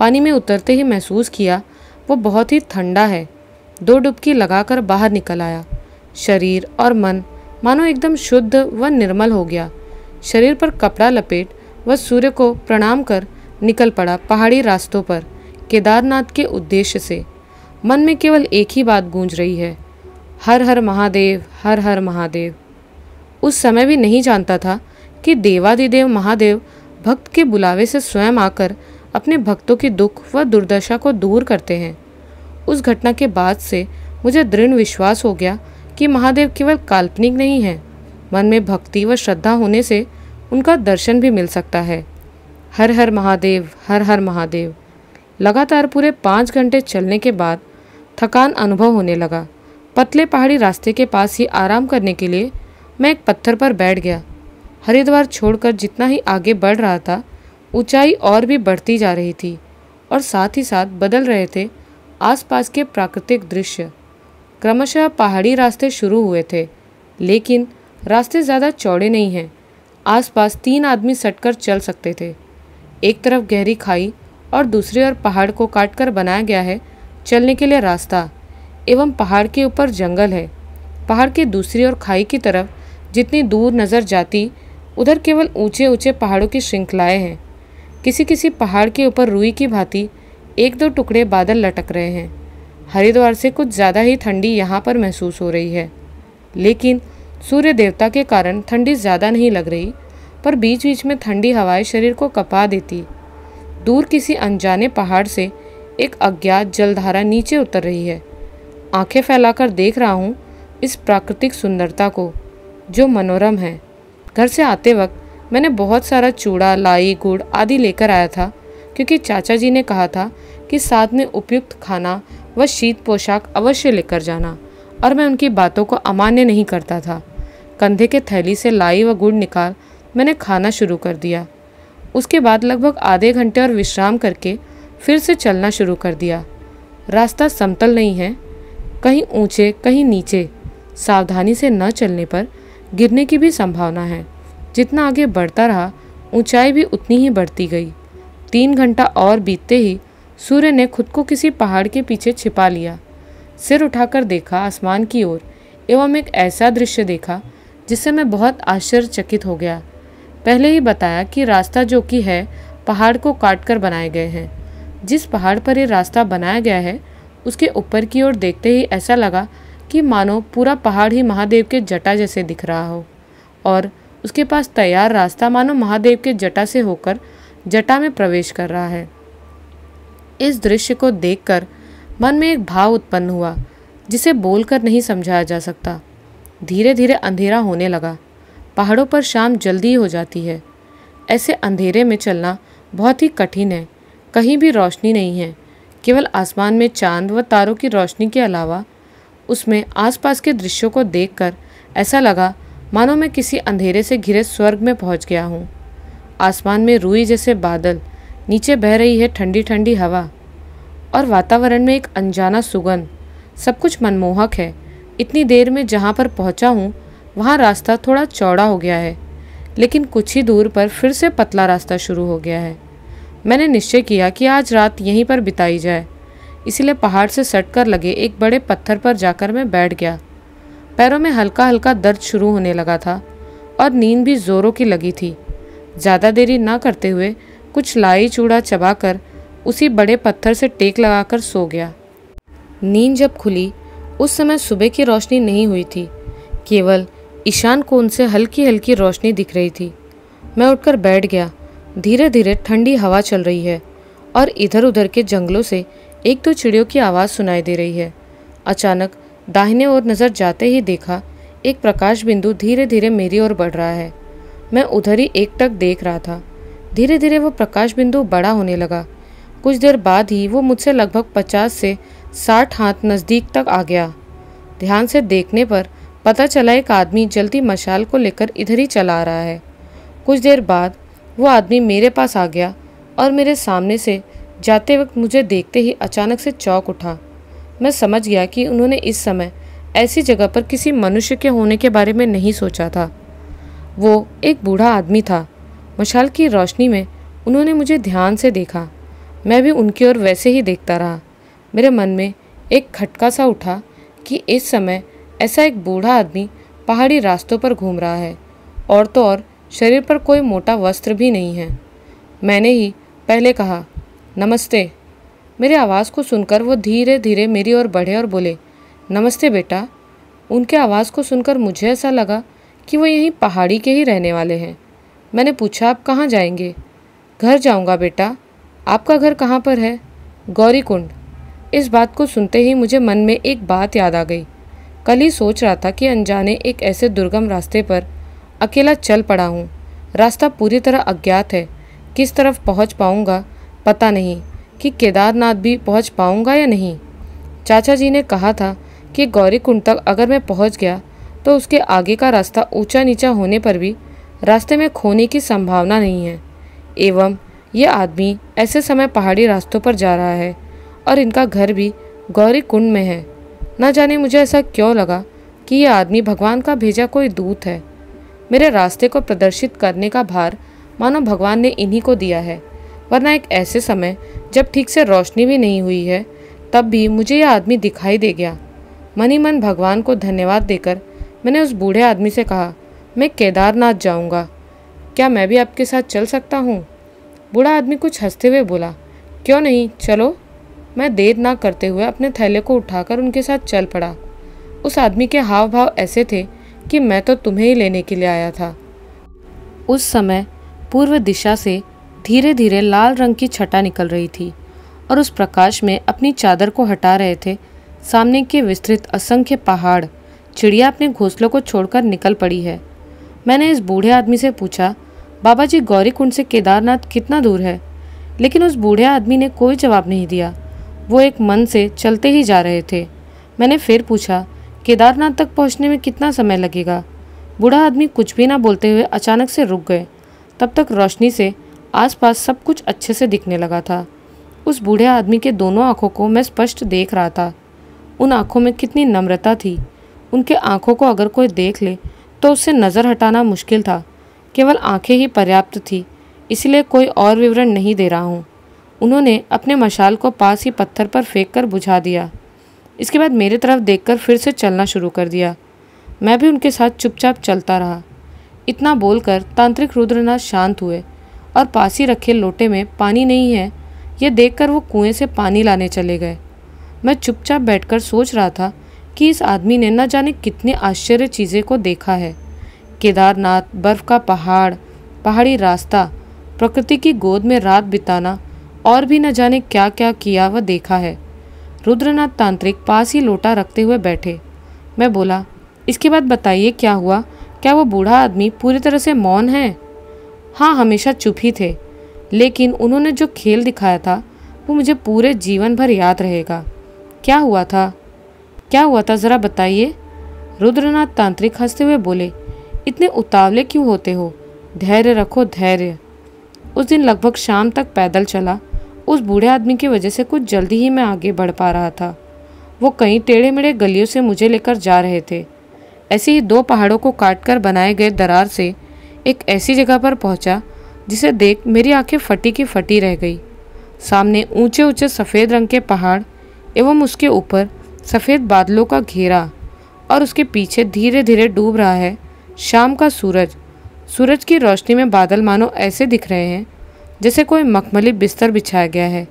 पानी में उतरते ही महसूस किया वो बहुत ही ठंडा है दो डुबकी लगाकर बाहर निकल आया शरीर और मन मानो एकदम शुद्ध व निर्मल हो गया शरीर पर कपड़ा लपेट व सूर्य को प्रणाम कर निकल पड़ा पहाड़ी रास्तों पर केदारनाथ के उद्देश्य से मन में केवल एक ही बात गूंज रही है हर हर महादेव हर हर महादेव उस समय भी नहीं जानता था कि देवादिदेव महादेव भक्त के बुलावे से स्वयं आकर अपने भक्तों की दुख व दुर्दशा को दूर करते हैं उस घटना के बाद से मुझे दृढ़ विश्वास हो गया कि महादेव केवल काल्पनिक नहीं है मन में भक्ति व श्रद्धा होने से उनका दर्शन भी मिल सकता है हर हर महादेव हर हर महादेव लगातार पूरे पाँच घंटे चलने के बाद थकान अनुभव होने लगा पतले पहाड़ी रास्ते के पास ही आराम करने के लिए मैं एक पत्थर पर बैठ गया हरिद्वार छोड़कर जितना ही आगे बढ़ रहा था ऊंचाई और भी बढ़ती जा रही थी और साथ ही साथ बदल रहे थे आसपास के प्राकृतिक दृश्य क्रमशः पहाड़ी रास्ते शुरू हुए थे लेकिन रास्ते ज़्यादा चौड़े नहीं हैं आसपास तीन आदमी सटकर चल सकते थे एक तरफ गहरी खाई और दूसरी ओर पहाड़ को काटकर बनाया गया है चलने के लिए रास्ता एवं पहाड़ के ऊपर जंगल है पहाड़ के दूसरी ओर खाई की तरफ जितनी दूर नज़र जाती उधर केवल ऊंचे ऊंचे पहाड़ों की श्रृंखलाएं हैं किसी किसी पहाड़ के ऊपर रुई की भांति एक दो टुकड़े बादल लटक रहे हैं हरिद्वार से कुछ ज़्यादा ही ठंडी यहाँ पर महसूस हो रही है लेकिन सूर्य देवता के कारण ठंडी ज़्यादा नहीं लग रही पर बीच बीच में ठंडी हवाएं शरीर को कपा देती दूर किसी अनजाने पहाड़ से एक अज्ञात जलधारा नीचे उतर रही है आंखें फैलाकर देख रहा हूँ इस प्राकृतिक सुंदरता को जो मनोरम है घर से आते वक्त मैंने बहुत सारा चूड़ा लाई गुड़ आदि लेकर आया था क्योंकि चाचा जी ने कहा था कि साथ में उपयुक्त खाना व शीत पोशाक अवश्य लेकर जाना और मैं उनकी बातों को अमान्य नहीं करता था कंधे के थैली से लाई व गुड़ निकाल मैंने खाना शुरू कर दिया उसके बाद लगभग आधे घंटे और विश्राम करके फिर से चलना शुरू कर दिया रास्ता समतल नहीं है कहीं ऊंचे कहीं नीचे सावधानी से न चलने पर गिरने की भी संभावना है जितना आगे बढ़ता रहा ऊंचाई भी उतनी ही बढ़ती गई तीन घंटा और बीतते ही सूर्य ने खुद को किसी पहाड़ के पीछे छिपा लिया सिर उठाकर देखा आसमान की ओर एवं एक ऐसा दृश्य देखा जिससे मैं बहुत आश्चर्यचकित हो गया पहले ही बताया कि रास्ता जो कि है पहाड़ को काट कर बनाए गए हैं जिस पहाड़ पर ये रास्ता बनाया गया है उसके ऊपर की ओर देखते ही ऐसा लगा कि मानो पूरा पहाड़ ही महादेव के जटा जैसे दिख रहा हो और उसके पास तैयार रास्ता मानो महादेव के जटा से होकर जटा में प्रवेश कर रहा है इस दृश्य को देखकर मन में एक भाव उत्पन्न हुआ जिसे बोलकर नहीं समझाया जा सकता धीरे धीरे अंधेरा होने लगा पहाड़ों पर शाम जल्दी हो जाती है ऐसे अंधेरे में चलना बहुत ही कठिन है कहीं भी रोशनी नहीं है केवल आसमान में चांद व तारों की रोशनी के अलावा उसमें आसपास के दृश्यों को देखकर ऐसा लगा मानो मैं किसी अंधेरे से घिरे स्वर्ग में पहुंच गया हूँ आसमान में रुई जैसे बादल नीचे बह रही है ठंडी ठंडी हवा और वातावरण में एक अनजाना सुगंध सब कुछ मनमोहक है इतनी देर में जहाँ पर पहुँचा हूँ वहाँ रास्ता थोड़ा चौड़ा हो गया है लेकिन कुछ ही दूर पर फिर से पतला रास्ता शुरू हो गया है मैंने निश्चय किया कि आज रात यहीं पर बिताई जाए इसलिए पहाड़ से कर लगे एक बड़े पत्थर पर जाकर मैं बैठ गया पैरों में हल्का हल्का दर्द शुरू होने लगा था और नींद भी ज़ोरों की लगी थी ज़्यादा देरी ना करते हुए कुछ लाई चूड़ा चबाकर उसी बड़े पत्थर से टेक लगाकर सो गया नींद जब खुली उस समय सुबह की रोशनी नहीं हुई थी केवल ईशान कोन से हल्की हल्की रोशनी दिख रही थी मैं उठकर बैठ गया धीरे धीरे ठंडी हवा चल रही है और इधर उधर के जंगलों से एक दो चिड़ियों की आवाज़ सुनाई दे रही है अचानक दाहिने ओर नज़र जाते ही देखा एक प्रकाश बिंदु धीरे धीरे मेरी ओर बढ़ रहा है मैं उधर ही एक टक देख रहा था धीरे धीरे वो प्रकाश बिंदु बड़ा होने लगा कुछ देर बाद ही वो मुझसे लगभग पचास से साठ हाथ नज़दीक तक आ गया ध्यान से देखने पर पता चला एक आदमी जल्दी मशाल को लेकर इधर ही चला रहा है कुछ देर बाद वो आदमी मेरे पास आ गया और मेरे सामने से जाते वक्त मुझे देखते ही अचानक से चौक उठा मैं समझ गया कि उन्होंने इस समय ऐसी जगह पर किसी मनुष्य के होने के बारे में नहीं सोचा था वो एक बूढ़ा आदमी था मशाल की रोशनी में उन्होंने मुझे ध्यान से देखा मैं भी उनकी ओर वैसे ही देखता रहा मेरे मन में एक खटका सा उठा कि इस समय ऐसा एक बूढ़ा आदमी पहाड़ी रास्तों पर घूम रहा है और तो और शरीर पर कोई मोटा वस्त्र भी नहीं है मैंने ही पहले कहा नमस्ते मेरी आवाज़ को सुनकर वो धीरे धीरे मेरी ओर बढ़े और बोले नमस्ते बेटा उनके आवाज़ को सुनकर मुझे ऐसा लगा कि वो यहीं पहाड़ी के ही रहने वाले हैं मैंने पूछा आप कहाँ जाएंगे घर जाऊँगा बेटा आपका घर कहाँ पर है गौरीकुंड इस बात को सुनते ही मुझे मन में एक बात याद आ गई कल ही सोच रहा था कि अनजाने एक ऐसे दुर्गम रास्ते पर अकेला चल पड़ा हूँ रास्ता पूरी तरह अज्ञात है किस तरफ पहुँच पाऊँगा पता नहीं कि केदारनाथ भी पहुँच पाऊँगा या नहीं चाचा जी ने कहा था कि गौरीकुंड तक अगर मैं पहुँच गया तो उसके आगे का रास्ता ऊंचा नीचा होने पर भी रास्ते में खोने की संभावना नहीं है एवं ये आदमी ऐसे समय पहाड़ी रास्तों पर जा रहा है और इनका घर भी गौरी कुंड में है न जाने मुझे ऐसा क्यों लगा कि यह आदमी भगवान का भेजा कोई दूत है मेरे रास्ते को प्रदर्शित करने का भार मानो भगवान ने इन्हीं को दिया है वरना एक ऐसे समय जब ठीक से रोशनी भी नहीं हुई है तब भी मुझे यह आदमी दिखाई दे गया मनी मन भगवान को धन्यवाद देकर मैंने उस बूढ़े आदमी से कहा मैं केदारनाथ जाऊंगा क्या मैं भी आपके साथ चल सकता हूँ बूढ़ा आदमी कुछ हंसते हुए बोला क्यों नहीं चलो मैं देर ना करते हुए अपने थैले को उठाकर उनके साथ चल पड़ा उस आदमी के हाव भाव ऐसे थे कि मैं तो तुम्हें ही लेने के लिए आया था उस समय पूर्व दिशा से धीरे धीरे लाल रंग की छटा निकल रही थी और उस प्रकाश में अपनी चादर को हटा रहे थे सामने के विस्तृत असंख्य पहाड़ चिड़िया अपने घोंसलों को छोड़कर निकल पड़ी है मैंने इस बूढ़े आदमी से पूछा बाबा जी गौरीकुंड से केदारनाथ कितना दूर है लेकिन उस बूढ़े आदमी ने कोई जवाब नहीं दिया वो एक मन से चलते ही जा रहे थे मैंने फिर पूछा केदारनाथ तक पहुंचने में कितना समय लगेगा बूढ़ा आदमी कुछ भी ना बोलते हुए अचानक से रुक गए तब तक रोशनी से आसपास सब कुछ अच्छे से दिखने लगा था उस बूढ़े आदमी के दोनों आँखों को मैं स्पष्ट देख रहा था उन आँखों में कितनी नम्रता थी उनके आँखों को अगर कोई देख ले तो उससे नज़र हटाना मुश्किल था केवल आँखें ही पर्याप्त थी इसलिए कोई और विवरण नहीं दे रहा हूँ उन्होंने अपने मशाल को पास ही पत्थर पर फेंक कर बुझा दिया इसके बाद मेरे तरफ कर फिर से चलना शुरू कर दिया मैं भी उनके साथ चुपचाप चलता रहा इतना बोलकर तांत्रिक रुद्रनाथ शांत हुए और पास ही रखे लोटे में पानी नहीं है यह देखकर वो कुएं से पानी लाने चले गए मैं चुपचाप बैठकर सोच रहा था कि इस आदमी ने न जाने कितने आश्चर्य चीज़ें को देखा है केदारनाथ बर्फ़ का पहाड़ पहाड़ी रास्ता प्रकृति की गोद में रात बिताना और भी न जाने क्या क्या किया व देखा है रुद्रनाथ तांत्रिक पास ही लोटा रखते हुए बैठे मैं बोला इसके बाद बताइए क्या हुआ क्या वो बूढ़ा आदमी पूरी तरह से मौन है हाँ हमेशा चुप ही थे लेकिन उन्होंने जो खेल दिखाया था वो मुझे पूरे जीवन भर याद रहेगा क्या हुआ था क्या हुआ था ज़रा बताइए रुद्रनाथ तांत्रिक हंसते हुए बोले इतने उतावले क्यों होते हो धैर्य रखो धैर्य उस दिन लगभग शाम तक पैदल चला उस बूढ़े आदमी की वजह से कुछ जल्दी ही मैं आगे बढ़ पा रहा था वो कई टेढ़े मेढ़े गलियों से मुझे लेकर जा रहे थे ऐसे ही दो पहाड़ों को काट कर बनाए गए दरार से एक ऐसी जगह पर पहुंचा जिसे देख मेरी आंखें फटी की फटी रह गई सामने ऊंचे ऊंचे सफ़ेद रंग के पहाड़ एवं उसके ऊपर सफ़ेद बादलों का घेरा और उसके पीछे धीरे धीरे डूब रहा है शाम का सूरज सूरज की रोशनी में बादल मानो ऐसे दिख रहे हैं जैसे कोई मखमली बिस्तर बिछाया गया है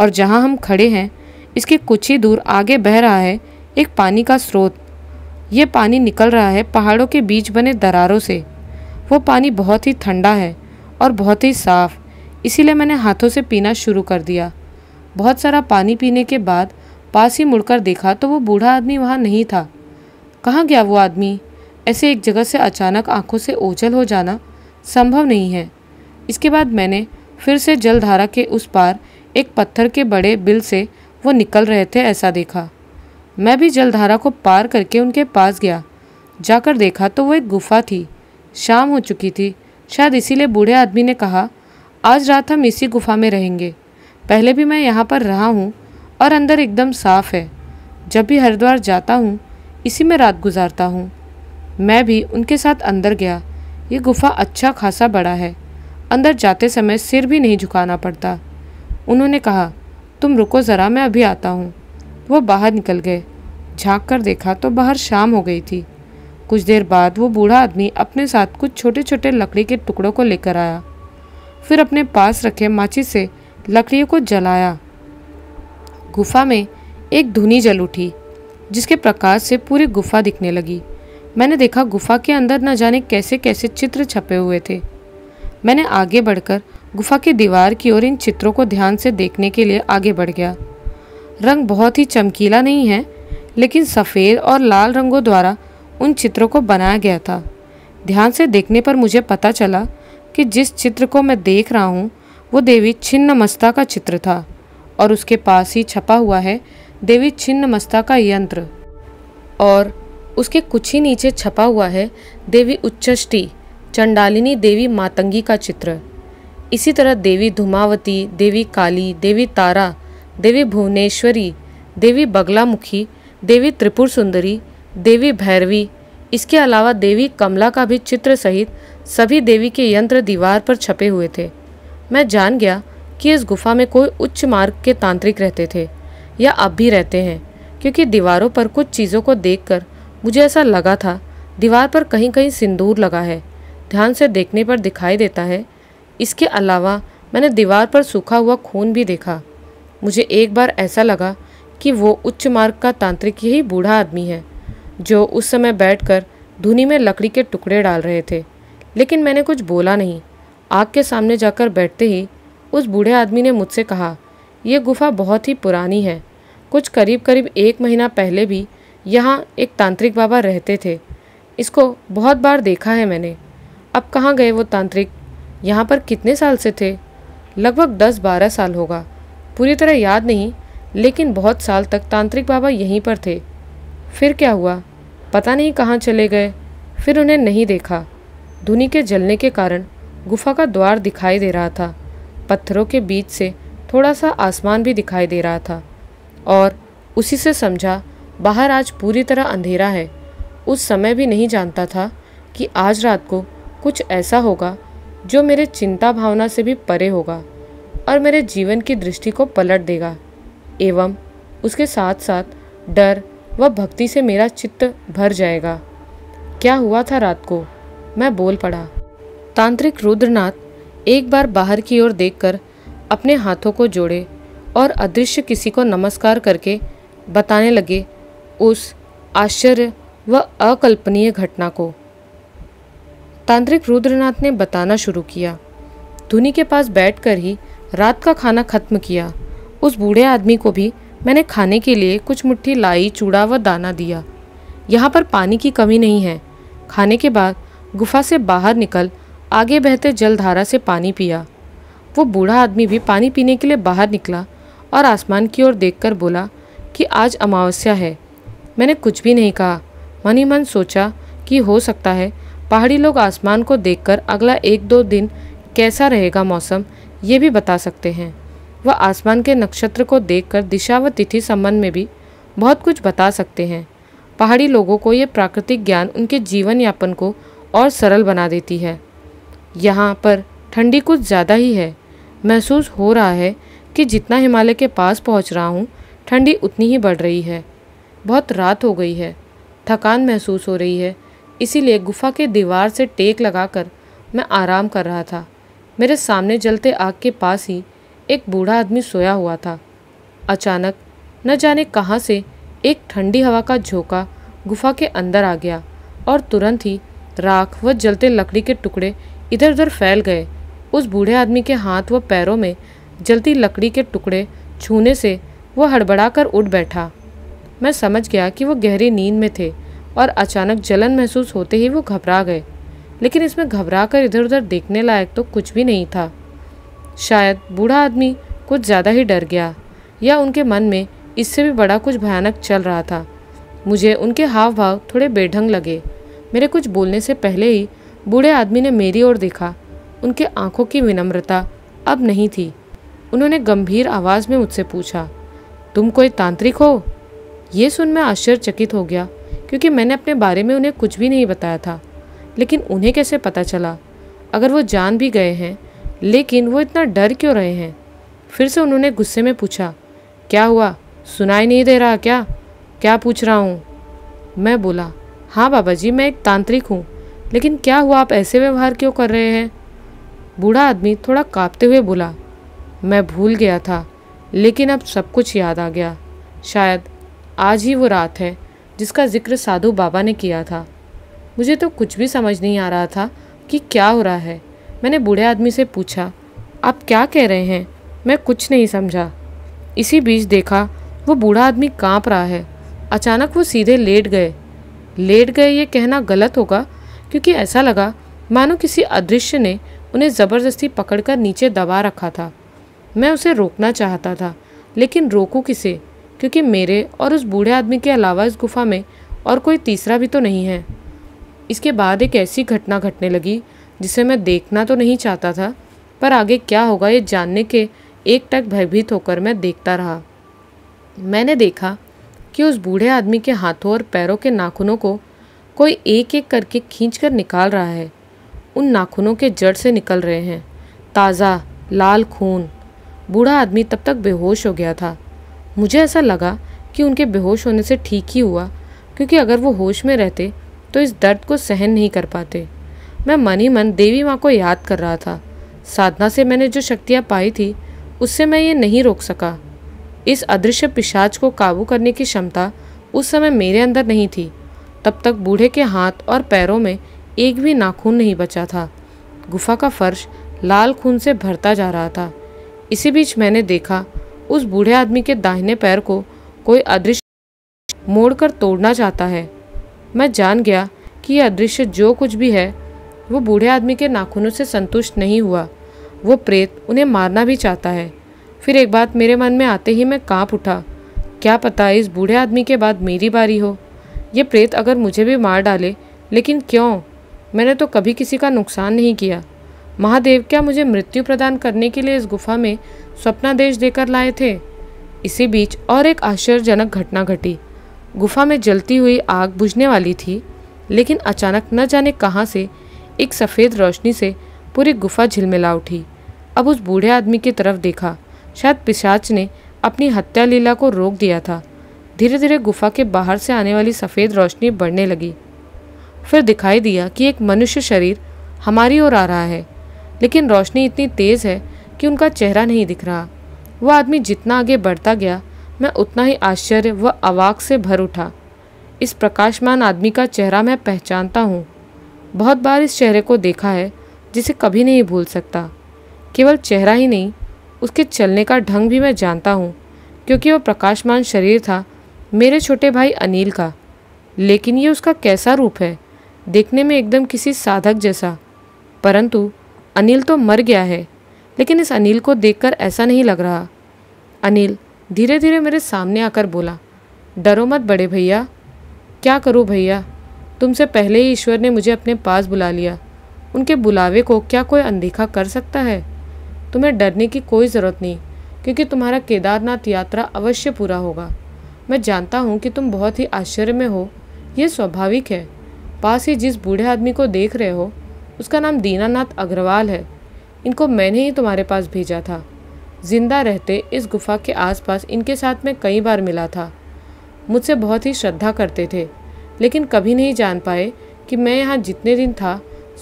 और जहाँ हम खड़े हैं इसके कुछ ही दूर आगे बह रहा है एक पानी का स्रोत ये पानी निकल रहा है पहाड़ों के बीच बने दरारों से वो पानी बहुत ही ठंडा है और बहुत ही साफ़ इसीलिए मैंने हाथों से पीना शुरू कर दिया बहुत सारा पानी पीने के बाद पास ही मुड़कर देखा तो वो बूढ़ा आदमी वहाँ नहीं था कहाँ गया वो आदमी ऐसे एक जगह से अचानक आंखों से ओझल हो जाना संभव नहीं है इसके बाद मैंने फिर से जलधारा के उस पार एक पत्थर के बड़े बिल से वो निकल रहे थे ऐसा देखा मैं भी जलधारा को पार करके उनके पास गया जाकर देखा तो वो एक गुफा थी शाम हो चुकी थी शायद इसीलिए बूढ़े आदमी ने कहा आज रात हम इसी गुफा में रहेंगे पहले भी मैं यहाँ पर रहा हूँ और अंदर एकदम साफ है जब भी हरिद्वार जाता हूँ इसी में रात गुजारता हूँ मैं भी उनके साथ अंदर गया ये गुफा अच्छा खासा बड़ा है अंदर जाते समय सिर भी नहीं झुकाना पड़ता उन्होंने कहा तुम रुको ज़रा मैं अभी आता हूँ वो बाहर निकल गए झाँक कर देखा तो बाहर शाम हो गई थी कुछ देर बाद वो बूढ़ा आदमी अपने साथ कुछ छोटे छोटे लकड़ी के टुकड़ों को लेकर आया फिर अपने पास रखे माची से लकड़ियों को जलाया गुफा में एक धुनी जल उठी जिसके प्रकाश से पूरी गुफा दिखने लगी मैंने देखा गुफा के अंदर न जाने कैसे कैसे चित्र छपे हुए थे मैंने आगे बढ़कर गुफा की दीवार की ओर इन चित्रों को ध्यान से देखने के लिए आगे बढ़ गया रंग बहुत ही चमकीला नहीं है लेकिन सफ़ेद और लाल रंगों द्वारा उन चित्रों को बनाया गया था ध्यान से देखने पर मुझे पता चला कि जिस चित्र को मैं देख रहा हूँ वो देवी छिन्न मस्ता का चित्र था और उसके पास ही छपा हुआ है देवी छिन्न मस्ता का यंत्र और उसके कुछ ही नीचे छपा हुआ है देवी उच्चष्टी चंडालिनी देवी मातंगी का चित्र इसी तरह देवी धुमावती देवी काली देवी तारा देवी भुवनेश्वरी देवी बगलामुखी देवी त्रिपुर सुंदरी देवी भैरवी इसके अलावा देवी कमला का भी चित्र सहित सभी देवी के यंत्र दीवार पर छपे हुए थे मैं जान गया कि इस गुफा में कोई उच्च मार्ग के तांत्रिक रहते थे या अब भी रहते हैं क्योंकि दीवारों पर कुछ चीज़ों को देखकर मुझे ऐसा लगा था दीवार पर कहीं कहीं सिंदूर लगा है ध्यान से देखने पर दिखाई देता है इसके अलावा मैंने दीवार पर सूखा हुआ खून भी देखा मुझे एक बार ऐसा लगा कि वो उच्च मार्ग का तांत्रिक यही बूढ़ा आदमी है जो उस समय बैठकर धुनी में लकड़ी के टुकड़े डाल रहे थे लेकिन मैंने कुछ बोला नहीं आग के सामने जाकर बैठते ही उस बूढ़े आदमी ने मुझसे कहा यह गुफा बहुत ही पुरानी है कुछ करीब करीब एक महीना पहले भी यहाँ एक तांत्रिक बाबा रहते थे इसको बहुत बार देखा है मैंने अब कहाँ गए वो तांत्रिक यहाँ पर कितने साल से थे लगभग दस बारह साल होगा पूरी तरह याद नहीं लेकिन बहुत साल तक तांत्रिक बाबा यहीं पर थे फिर क्या हुआ पता नहीं कहाँ चले गए फिर उन्हें नहीं देखा धुनी के जलने के कारण गुफा का द्वार दिखाई दे रहा था पत्थरों के बीच से थोड़ा सा आसमान भी दिखाई दे रहा था और उसी से समझा बाहर आज पूरी तरह अंधेरा है उस समय भी नहीं जानता था कि आज रात को कुछ ऐसा होगा जो मेरे चिंता भावना से भी परे होगा और मेरे जीवन की दृष्टि को पलट देगा एवं उसके साथ साथ डर व भक्ति से मेरा चित्त भर जाएगा क्या हुआ था रात को मैं बोल पड़ा तांत्रिक रुद्रनाथ एक बार बाहर की ओर देखकर अपने हाथों को जोड़े और अदृश्य किसी को नमस्कार करके बताने लगे उस आश्चर्य व अकल्पनीय घटना को तांत्रिक रुद्रनाथ ने बताना शुरू किया धुनी के पास बैठकर ही रात का खाना खत्म किया उस बूढ़े आदमी को भी मैंने खाने के लिए कुछ मुट्ठी लाई चूड़ा व दाना दिया यहाँ पर पानी की कमी नहीं है खाने के बाद गुफा से बाहर निकल आगे बहते जलधारा से पानी पिया वो बूढ़ा आदमी भी पानी पीने के लिए बाहर निकला और आसमान की ओर देखकर बोला कि आज अमावस्या है मैंने कुछ भी नहीं कहा मन ही मन सोचा कि हो सकता है पहाड़ी लोग आसमान को देखकर अगला एक दो दिन कैसा रहेगा मौसम ये भी बता सकते हैं वह आसमान के नक्षत्र को देखकर दिशा व तिथि संबंध में भी बहुत कुछ बता सकते हैं पहाड़ी लोगों को ये प्राकृतिक ज्ञान उनके जीवन यापन को और सरल बना देती है यहाँ पर ठंडी कुछ ज़्यादा ही है महसूस हो रहा है कि जितना हिमालय के पास पहुँच रहा हूँ ठंडी उतनी ही बढ़ रही है बहुत रात हो गई है थकान महसूस हो रही है इसीलिए गुफा के दीवार से टेक लगाकर मैं आराम कर रहा था मेरे सामने जलते आग के पास ही एक बूढ़ा आदमी सोया हुआ था अचानक न जाने कहाँ से एक ठंडी हवा का झोंका गुफा के अंदर आ गया और तुरंत ही राख व जलते लकड़ी के टुकड़े इधर उधर फैल गए उस बूढ़े आदमी के हाथ व पैरों में जलती लकड़ी के टुकड़े छूने से वह हड़बड़ाकर उठ बैठा मैं समझ गया कि वह गहरी नींद में थे और अचानक जलन महसूस होते ही वो घबरा गए लेकिन इसमें घबरा कर इधर उधर देखने लायक तो कुछ भी नहीं था शायद बूढ़ा आदमी कुछ ज़्यादा ही डर गया या उनके मन में इससे भी बड़ा कुछ भयानक चल रहा था मुझे उनके हाव भाव थोड़े बेढंग लगे मेरे कुछ बोलने से पहले ही बूढ़े आदमी ने मेरी ओर देखा उनके आंखों की विनम्रता अब नहीं थी उन्होंने गंभीर आवाज़ में मुझसे पूछा तुम कोई तांत्रिक हो ये सुन मैं आश्चर्यचकित हो गया क्योंकि मैंने अपने बारे में उन्हें कुछ भी नहीं बताया था लेकिन उन्हें कैसे पता चला अगर वो जान भी गए हैं लेकिन वो इतना डर क्यों रहे हैं फिर से उन्होंने गुस्से में पूछा क्या हुआ सुनाई नहीं दे रहा क्या क्या पूछ रहा हूँ मैं बोला हाँ बाबा जी मैं एक तांत्रिक हूँ लेकिन क्या हुआ आप ऐसे व्यवहार क्यों कर रहे हैं बूढ़ा आदमी थोड़ा कांपते हुए बोला मैं भूल गया था लेकिन अब सब कुछ याद आ गया शायद आज ही वो रात है जिसका जिक्र साधु बाबा ने किया था मुझे तो कुछ भी समझ नहीं आ रहा था कि क्या हो रहा है मैंने बूढ़े आदमी से पूछा आप क्या कह रहे हैं मैं कुछ नहीं समझा इसी बीच देखा वो बूढ़ा आदमी कांप रहा है अचानक वो सीधे लेट गए लेट गए ये कहना गलत होगा क्योंकि ऐसा लगा मानो किसी अदृश्य ने उन्हें ज़बरदस्ती पकड़कर नीचे दबा रखा था मैं उसे रोकना चाहता था लेकिन रोकूं किसे क्योंकि मेरे और उस बूढ़े आदमी के अलावा इस गुफा में और कोई तीसरा भी तो नहीं है इसके बाद एक ऐसी घटना घटने लगी जिसे मैं देखना तो नहीं चाहता था पर आगे क्या होगा ये जानने के एक टक भयभीत होकर मैं देखता रहा मैंने देखा कि उस बूढ़े आदमी के हाथों और पैरों के नाखूनों को कोई एक एक करके खींच कर निकाल रहा है उन नाखूनों के जड़ से निकल रहे हैं ताज़ा लाल खून बूढ़ा आदमी तब तक बेहोश हो गया था मुझे ऐसा लगा कि उनके बेहोश होने से ठीक ही हुआ क्योंकि अगर वो होश में रहते तो इस दर्द को सहन नहीं कर पाते मैं मन ही मन देवी माँ को याद कर रहा था साधना से मैंने जो शक्तियाँ पाई थी उससे मैं ये नहीं रोक सका इस अदृश्य पिशाच को काबू करने की क्षमता उस समय मेरे अंदर नहीं थी तब तक बूढ़े के हाथ और पैरों में एक भी नाखून नहीं बचा था गुफा का फर्श लाल खून से भरता जा रहा था इसी बीच मैंने देखा उस बूढ़े आदमी के दाहिने पैर को कोई अदृश्य मोड़कर तोड़ना चाहता है मैं जान गया कि यह अदृश्य जो कुछ भी है वो बूढ़े आदमी के नाखूनों से संतुष्ट नहीं हुआ वो प्रेत उन्हें मारना भी चाहता है फिर एक बात मेरे मन में आते ही मैं कांप उठा क्या पता इस बूढ़े आदमी के बाद मेरी बारी हो ये प्रेत अगर मुझे भी मार डाले लेकिन क्यों मैंने तो कभी किसी का नुकसान नहीं किया महादेव क्या मुझे मृत्यु प्रदान करने के लिए इस गुफा में स्वप्नादेश देकर लाए थे इसी बीच और एक आश्चर्यजनक घटना घटी गुफा में जलती हुई आग बुझने वाली थी लेकिन अचानक न जाने कहाँ से एक सफ़ेद रोशनी से पूरी गुफा झिलमिला उठी अब उस बूढ़े आदमी की तरफ देखा शायद पिशाच ने अपनी हत्या लीला को रोक दिया था धीरे धीरे गुफा के बाहर से आने वाली सफ़ेद रोशनी बढ़ने लगी फिर दिखाई दिया कि एक मनुष्य शरीर हमारी ओर आ रहा है लेकिन रोशनी इतनी तेज़ है कि उनका चेहरा नहीं दिख रहा वह आदमी जितना आगे बढ़ता गया मैं उतना ही आश्चर्य व अवाक से भर उठा इस प्रकाशमान आदमी का चेहरा मैं पहचानता हूँ बहुत बार इस चेहरे को देखा है जिसे कभी नहीं भूल सकता केवल चेहरा ही नहीं उसके चलने का ढंग भी मैं जानता हूँ क्योंकि वह प्रकाशमान शरीर था मेरे छोटे भाई अनिल का लेकिन ये उसका कैसा रूप है देखने में एकदम किसी साधक जैसा परंतु अनिल तो मर गया है लेकिन इस अनिल को देखकर ऐसा नहीं लग रहा अनिल धीरे धीरे मेरे सामने आकर बोला डरो मत बड़े भैया क्या करूँ भैया तुमसे पहले ही ईश्वर ने मुझे अपने पास बुला लिया उनके बुलावे को क्या कोई अनदेखा कर सकता है तुम्हें डरने की कोई ज़रूरत नहीं क्योंकि तुम्हारा केदारनाथ यात्रा अवश्य पूरा होगा मैं जानता हूँ कि तुम बहुत ही आश्चर्य में हो यह स्वाभाविक है पास ही जिस बूढ़े आदमी को देख रहे हो उसका नाम दीनानाथ अग्रवाल है इनको मैंने ही तुम्हारे पास भेजा था जिंदा रहते इस गुफा के आसपास इनके साथ मैं कई बार मिला था मुझसे बहुत ही श्रद्धा करते थे लेकिन कभी नहीं जान पाए कि मैं यहाँ जितने दिन था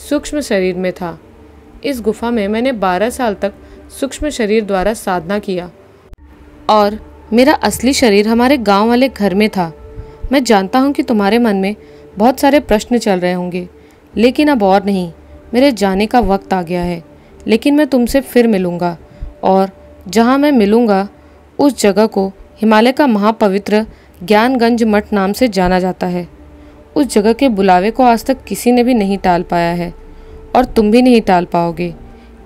सूक्ष्म शरीर में था इस गुफा में मैंने 12 साल तक सूक्ष्म शरीर द्वारा साधना किया और मेरा असली शरीर हमारे गांव वाले घर में था मैं जानता हूँ कि तुम्हारे मन में बहुत सारे प्रश्न चल रहे होंगे लेकिन अब और नहीं मेरे जाने का वक्त आ गया है लेकिन मैं तुमसे फिर मिलूँगा और जहाँ मैं मिलूँगा उस जगह को हिमालय का महापवित्र ज्ञानगंज मठ नाम से जाना जाता है उस जगह के बुलावे को आज तक किसी ने भी नहीं टाल पाया है और तुम भी नहीं टाल पाओगे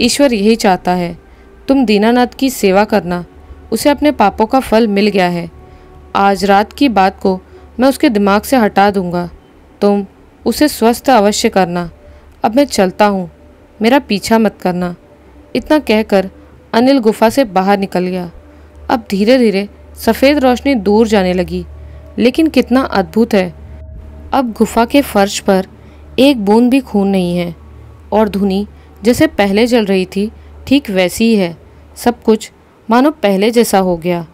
ईश्वर यही चाहता है तुम दीनानाथ की सेवा करना उसे अपने पापों का फल मिल गया है आज रात की बात को मैं उसके दिमाग से हटा दूंगा तुम उसे स्वस्थ अवश्य करना अब मैं चलता हूँ मेरा पीछा मत करना इतना कहकर अनिल गुफा से बाहर निकल गया अब धीरे धीरे सफ़ेद रोशनी दूर जाने लगी लेकिन कितना अद्भुत है अब गुफा के फर्श पर एक बूंद भी खून नहीं है और धुनी जैसे पहले जल रही थी ठीक वैसी ही है सब कुछ मानो पहले जैसा हो गया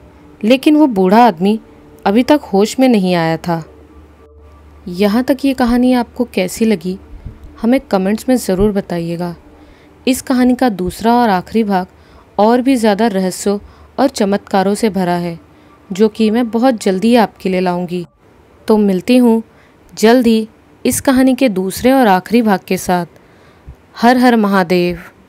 लेकिन वो बूढ़ा आदमी अभी तक होश में नहीं आया था यहाँ तक ये कहानी आपको कैसी लगी हमें कमेंट्स में ज़रूर बताइएगा इस कहानी का दूसरा और आखिरी भाग और भी ज़्यादा रहस्यों और चमत्कारों से भरा है जो कि मैं बहुत जल्दी आपके लिए लाऊंगी तो मिलती हूँ जल्द ही इस कहानी के दूसरे और आखिरी भाग के साथ हर हर महादेव